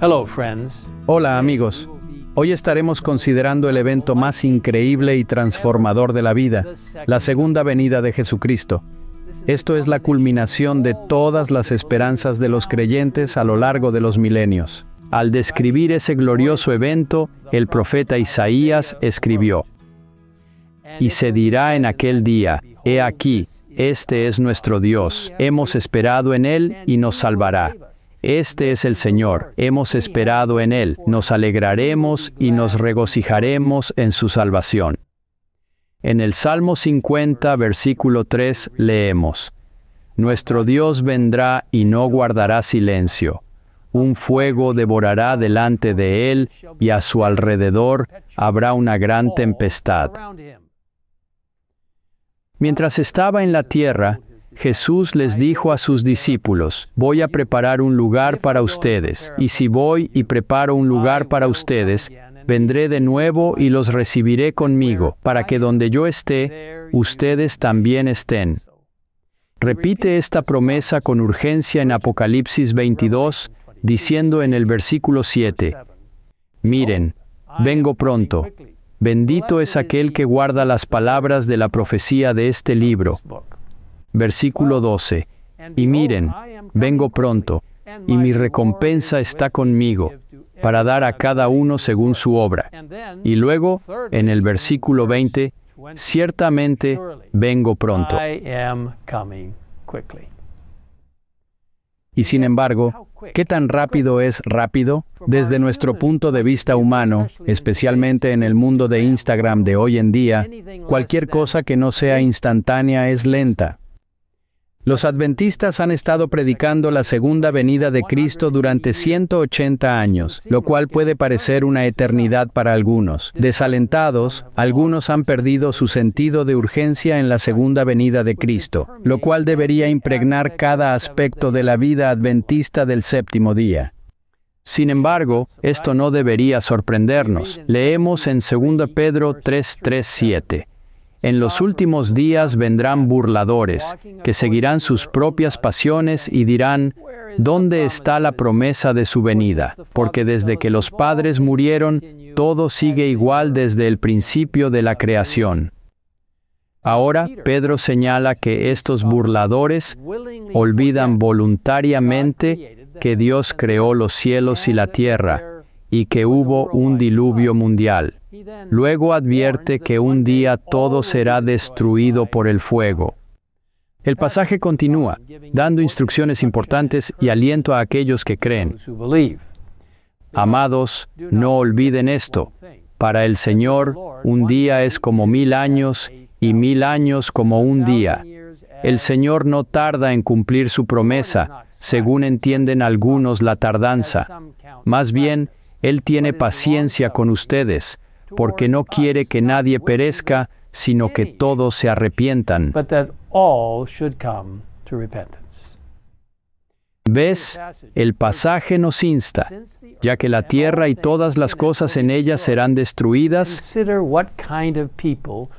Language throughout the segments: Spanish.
Hello, friends. Hola amigos. Hoy estaremos considerando el evento más increíble y transformador de la vida, la segunda venida de Jesucristo. Esto es la culminación de todas las esperanzas de los creyentes a lo largo de los milenios. Al describir ese glorioso evento, el profeta Isaías escribió, Y se dirá en aquel día, He aquí, este es nuestro Dios, hemos esperado en Él y nos salvará. Este es el Señor, hemos esperado en Él, nos alegraremos y nos regocijaremos en su salvación. En el Salmo 50, versículo 3, leemos, Nuestro Dios vendrá y no guardará silencio. Un fuego devorará delante de él y a su alrededor habrá una gran tempestad. Mientras estaba en la tierra, Jesús les dijo a sus discípulos, voy a preparar un lugar para ustedes, y si voy y preparo un lugar para ustedes, vendré de nuevo y los recibiré conmigo, para que donde yo esté, ustedes también estén. Repite esta promesa con urgencia en Apocalipsis 22, diciendo en el versículo 7, Miren, vengo pronto. Bendito es aquel que guarda las palabras de la profecía de este libro. Versículo 12. Y miren, vengo pronto, y mi recompensa está conmigo, para dar a cada uno según su obra. Y luego, en el versículo 20, ciertamente vengo pronto. Y sin embargo, ¿qué tan rápido es rápido? Desde nuestro punto de vista humano, especialmente en el mundo de Instagram de hoy en día, cualquier cosa que no sea instantánea es lenta. Los adventistas han estado predicando la segunda venida de Cristo durante 180 años, lo cual puede parecer una eternidad para algunos. Desalentados, algunos han perdido su sentido de urgencia en la segunda venida de Cristo, lo cual debería impregnar cada aspecto de la vida adventista del séptimo día. Sin embargo, esto no debería sorprendernos. Leemos en 2 Pedro 3:37. En los últimos días vendrán burladores, que seguirán sus propias pasiones y dirán, ¿dónde está la promesa de su venida? Porque desde que los padres murieron, todo sigue igual desde el principio de la creación. Ahora Pedro señala que estos burladores olvidan voluntariamente que Dios creó los cielos y la tierra, y que hubo un diluvio mundial. Luego advierte que un día todo será destruido por el fuego. El pasaje continúa, dando instrucciones importantes y aliento a aquellos que creen. Amados, no olviden esto. Para el Señor, un día es como mil años y mil años como un día. El Señor no tarda en cumplir su promesa, según entienden algunos la tardanza. Más bien, Él tiene paciencia con ustedes porque no quiere que nadie perezca, sino que todos se arrepientan. ¿Ves? El pasaje nos insta, ya que la tierra y todas las cosas en ella serán destruidas,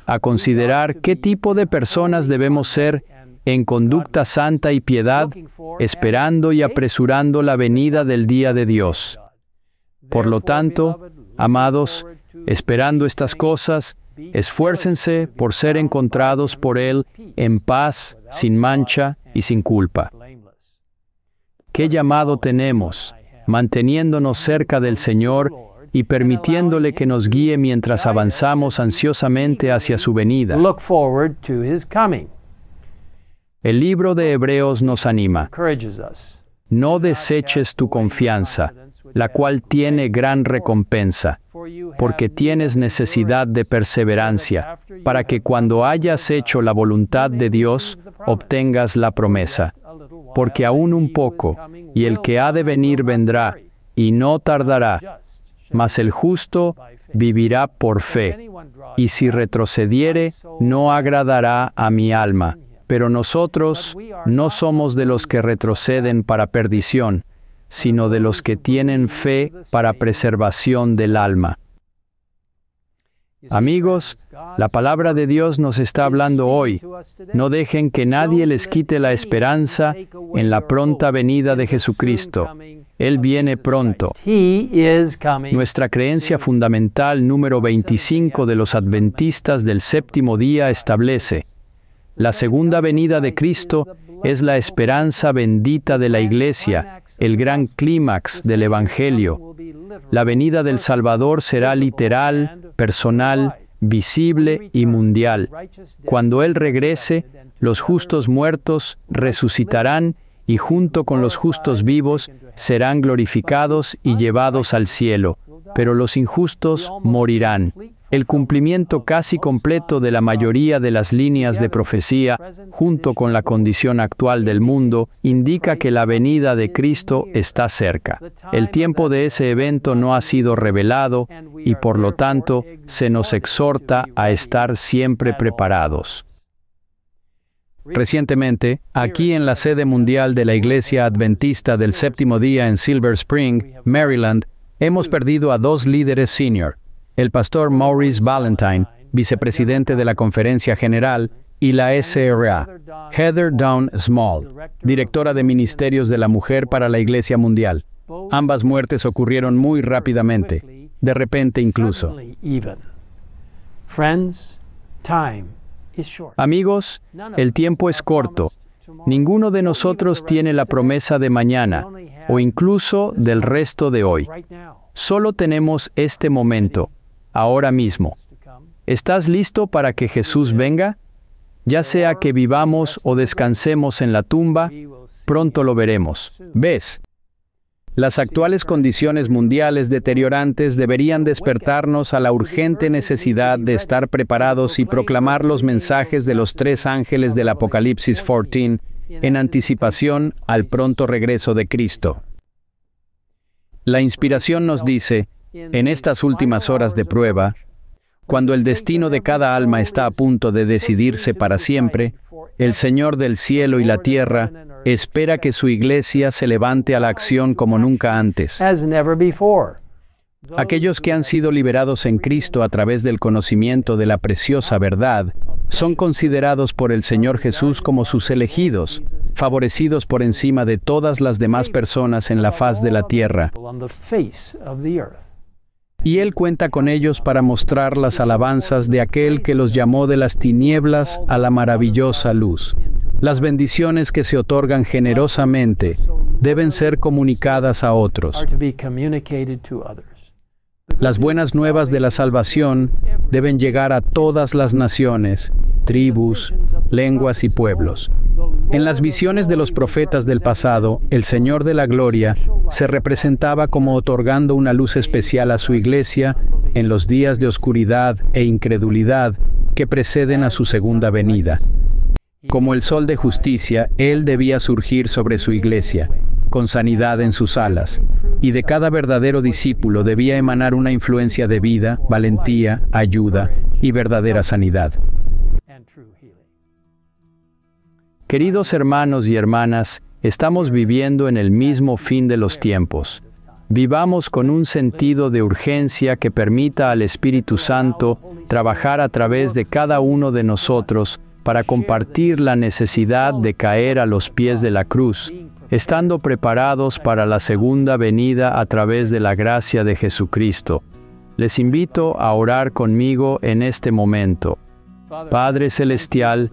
a considerar qué tipo de personas debemos ser en conducta santa y piedad, esperando y apresurando la venida del día de Dios. Por lo tanto, amados, Esperando estas cosas, esfuércense por ser encontrados por Él en paz, sin mancha y sin culpa. ¿Qué llamado tenemos, manteniéndonos cerca del Señor y permitiéndole que nos guíe mientras avanzamos ansiosamente hacia su venida? El libro de Hebreos nos anima. No deseches tu confianza, la cual tiene gran recompensa porque tienes necesidad de perseverancia, para que cuando hayas hecho la voluntad de Dios, obtengas la promesa. Porque aún un poco, y el que ha de venir vendrá, y no tardará. Mas el justo vivirá por fe, y si retrocediere, no agradará a mi alma. Pero nosotros no somos de los que retroceden para perdición, sino de los que tienen fe para preservación del alma. Amigos, la palabra de Dios nos está hablando hoy. No dejen que nadie les quite la esperanza en la pronta venida de Jesucristo. Él viene pronto. Nuestra creencia fundamental número 25 de los adventistas del séptimo día establece, la segunda venida de Cristo es la esperanza bendita de la Iglesia, el gran clímax del Evangelio la venida del Salvador será literal, personal, visible y mundial. Cuando Él regrese, los justos muertos resucitarán y junto con los justos vivos serán glorificados y llevados al cielo, pero los injustos morirán el cumplimiento casi completo de la mayoría de las líneas de profecía, junto con la condición actual del mundo, indica que la venida de Cristo está cerca. El tiempo de ese evento no ha sido revelado y por lo tanto se nos exhorta a estar siempre preparados. Recientemente, aquí en la sede mundial de la Iglesia Adventista del Séptimo Día en Silver Spring, Maryland, hemos perdido a dos líderes senior, el pastor Maurice Valentine, vicepresidente de la Conferencia General, y la SRA, Heather Dawn Small, directora de Ministerios de la Mujer para la Iglesia Mundial. Ambas muertes ocurrieron muy rápidamente, de repente incluso. Amigos, el tiempo es corto. Ninguno de nosotros tiene la promesa de mañana o incluso del resto de hoy. Solo tenemos este momento ahora mismo. ¿Estás listo para que Jesús venga? Ya sea que vivamos o descansemos en la tumba, pronto lo veremos. ¿Ves? Las actuales condiciones mundiales deteriorantes deberían despertarnos a la urgente necesidad de estar preparados y proclamar los mensajes de los tres ángeles del Apocalipsis 14 en anticipación al pronto regreso de Cristo. La inspiración nos dice, en estas últimas horas de prueba, cuando el destino de cada alma está a punto de decidirse para siempre, el Señor del cielo y la tierra espera que su iglesia se levante a la acción como nunca antes. Aquellos que han sido liberados en Cristo a través del conocimiento de la preciosa verdad son considerados por el Señor Jesús como sus elegidos, favorecidos por encima de todas las demás personas en la faz de la tierra y Él cuenta con ellos para mostrar las alabanzas de aquel que los llamó de las tinieblas a la maravillosa luz. Las bendiciones que se otorgan generosamente deben ser comunicadas a otros. Las buenas nuevas de la salvación deben llegar a todas las naciones, tribus, lenguas y pueblos. En las visiones de los profetas del pasado, el Señor de la Gloria se representaba como otorgando una luz especial a su iglesia en los días de oscuridad e incredulidad que preceden a su segunda venida. Como el sol de justicia, Él debía surgir sobre su iglesia, con sanidad en sus alas, y de cada verdadero discípulo debía emanar una influencia de vida, valentía, ayuda y verdadera sanidad. Queridos hermanos y hermanas, estamos viviendo en el mismo fin de los tiempos. Vivamos con un sentido de urgencia que permita al Espíritu Santo trabajar a través de cada uno de nosotros para compartir la necesidad de caer a los pies de la cruz, estando preparados para la segunda venida a través de la gracia de Jesucristo. Les invito a orar conmigo en este momento. Padre Celestial,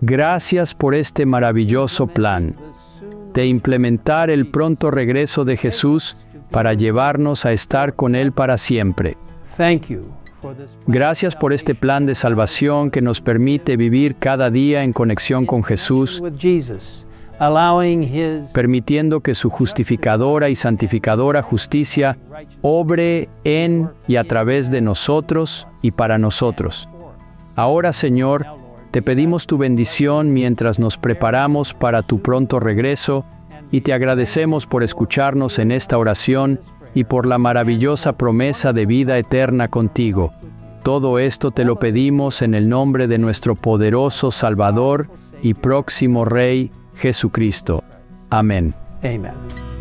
Gracias por este maravilloso plan de implementar el pronto regreso de Jesús para llevarnos a estar con Él para siempre. Gracias por este plan de salvación que nos permite vivir cada día en conexión con Jesús, permitiendo que su justificadora y santificadora justicia obre en y a través de nosotros y para nosotros. Ahora, Señor, te pedimos tu bendición mientras nos preparamos para tu pronto regreso y te agradecemos por escucharnos en esta oración y por la maravillosa promesa de vida eterna contigo. Todo esto te lo pedimos en el nombre de nuestro poderoso Salvador y próximo Rey, Jesucristo. Amén. Amen.